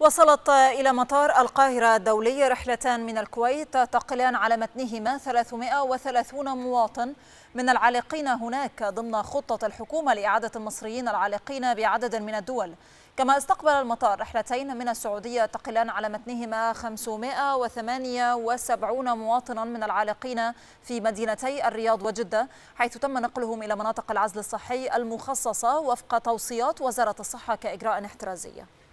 وصلت إلى مطار القاهرة الدولي رحلتان من الكويت تقلان على متنهما 330 مواطن من العالقين هناك ضمن خطة الحكومة لإعادة المصريين العالقين بعدد من الدول كما استقبل المطار رحلتين من السعودية تقلان على متنهما 578 مواطنا من العالقين في مدينتي الرياض وجدة حيث تم نقلهم إلى مناطق العزل الصحي المخصصة وفق توصيات وزارة الصحة كإجراء احترازي